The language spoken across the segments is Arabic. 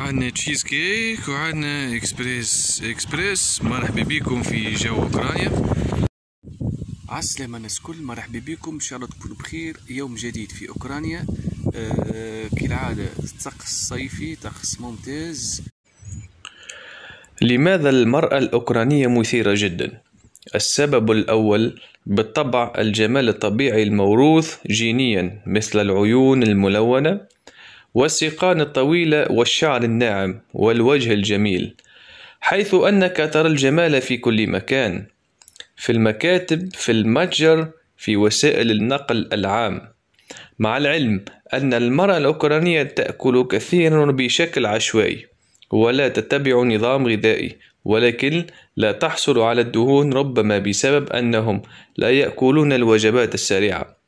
عندنا تشيز كيك وعندنا اكسبريس اكسبريس مرحبا بكم في جو اوكرانيا عالسلامة الناس الكل مرحبا بكم ان شاء الله تكونوا بخير يوم جديد في اوكرانيا آه، كالعادة طقس صيفي طقس ممتاز لماذا المرأة الأوكرانية مثيرة جدا؟ السبب الأول بالطبع الجمال الطبيعي الموروث جينيا مثل العيون الملونة والسيقان الطويلة والشعر الناعم والوجه الجميل حيث أنك ترى الجمال في كل مكان في المكاتب في المتجر في وسائل النقل العام مع العلم أن المرأة الأوكرانية تأكل كثيرا بشكل عشوائي ولا تتبع نظام غذائي ولكن لا تحصل على الدهون ربما بسبب أنهم لا يأكلون الوجبات السريعة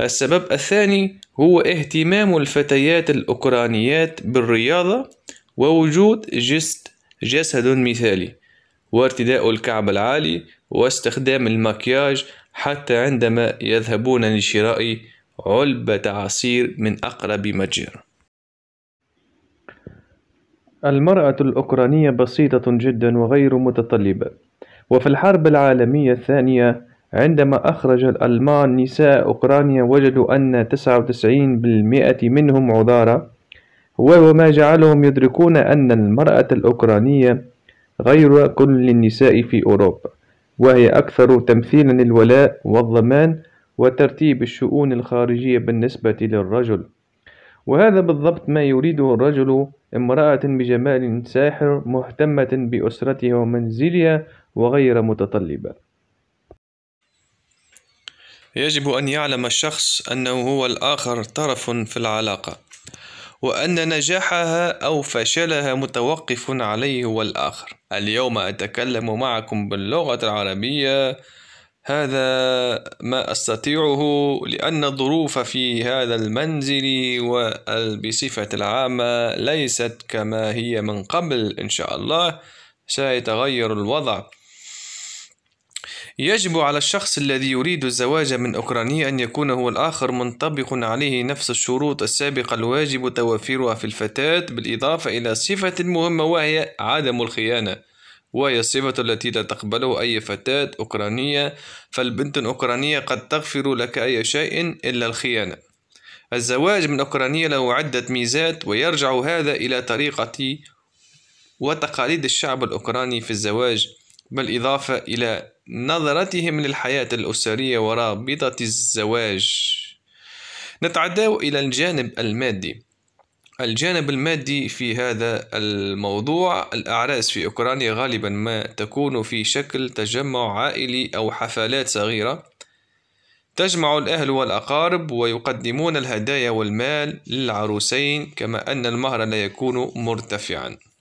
السبب الثاني هو اهتمام الفتيات الأوكرانيات بالرياضة ووجود جسد جسد مثالي وارتداء الكعب العالي واستخدام المكياج حتى عندما يذهبون لشراء علبة عصير من أقرب متجر المرأة الأوكرانية بسيطة جدا وغير متطلبة وفي الحرب العالمية الثانية عندما أخرج الألمان نساء أوكرانيا وجدوا أن 99% منهم عذارى وهو ما جعلهم يدركون أن المرأة الأوكرانية غير كل النساء في أوروبا وهي أكثر تمثيلا للولاء والضمان وترتيب الشؤون الخارجية بالنسبة للرجل وهذا بالضبط ما يريده الرجل امرأة بجمال ساحر مهتمة بأسرتها ومنزلها وغير متطلبة يجب أن يعلم الشخص أنه هو الآخر طرف في العلاقة وأن نجاحها أو فشلها متوقف عليه هو الآخر اليوم أتكلم معكم باللغة العربية هذا ما أستطيعه لأن الظروف في هذا المنزل وبصفة العامة ليست كما هي من قبل إن شاء الله سيتغير الوضع يجب على الشخص الذي يريد الزواج من أوكرانية أن يكون هو الآخر منطبق عليه نفس الشروط السابقة الواجب توفيرها في الفتاة بالإضافة إلى صفة مهمة وهي عدم الخيانة وهي الصفة التي لا تقبله أي فتاة أوكرانية فالبنت الأوكرانية قد تغفر لك أي شيء إلا الخيانة الزواج من أوكرانية له عدة ميزات ويرجع هذا إلى طريقة وتقاليد الشعب الأوكراني في الزواج بالإضافة إلى نظرتهم للحياة الأسرية ورابطة الزواج نتعداو إلى الجانب المادي الجانب المادي في هذا الموضوع الأعراس في أوكرانيا غالبا ما تكون في شكل تجمع عائلي أو حفلات صغيرة تجمع الأهل والأقارب ويقدمون الهدايا والمال للعروسين كما أن المهر لا يكون مرتفعا